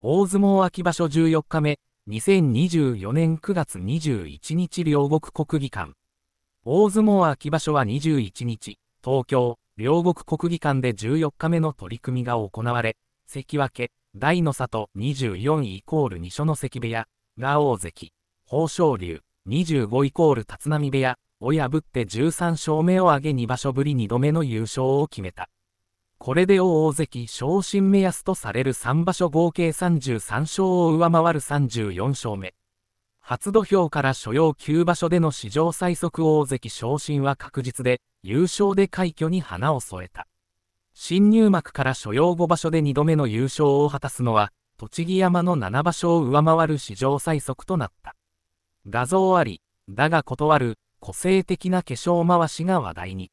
大相撲秋場所14日目、2024年9月21日両国国技館。大相撲秋場所は21日、東京、両国国技館で14日目の取り組みが行われ、関脇、大の里24イコール二所の関部屋、ラ大関、豊昇龍、25イコール立浪部屋、を破って13勝目を挙げ2場所ぶり2度目の優勝を決めた。これで大関昇進目安とされる3場所合計33勝を上回る34勝目。初土俵から所要9場所での史上最速大関昇進は確実で、優勝で快挙に花を添えた。新入幕から所要5場所で2度目の優勝を果たすのは、栃木山の7場所を上回る史上最速となった。画像あり、だが断る、個性的な化粧回しが話題に。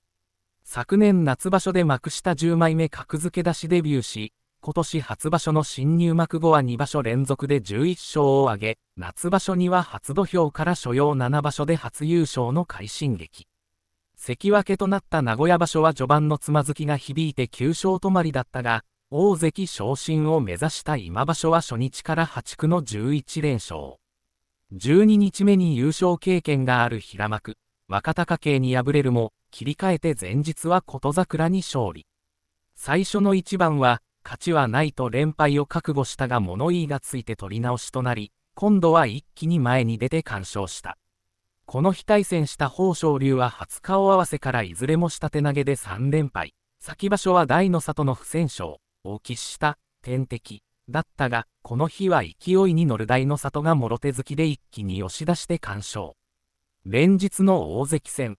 昨年夏場所で幕下10枚目格付け出しデビューし、今年初場所の新入幕後は2場所連続で11勝を挙げ、夏場所には初土俵から所要7場所で初優勝の快進撃。関脇となった名古屋場所は序盤のつまずきが響いて9勝止まりだったが、大関昇進を目指した今場所は初日から破竹の11連勝。12日目に優勝経験がある平幕、若隆景に敗れるも、切り替えて前日は琴桜に勝利。最初の一番は、勝ちはないと連敗を覚悟したが物言いがついて取り直しとなり、今度は一気に前に出て完勝した。この日対戦した豊昇龍は初顔合わせからいずれも下手投げで3連敗。先場所は大の里の不戦勝を喫した天敵だったが、この日は勢いに乗る大の里がもろ手突きで一気に押し出して完勝。連日の大関戦。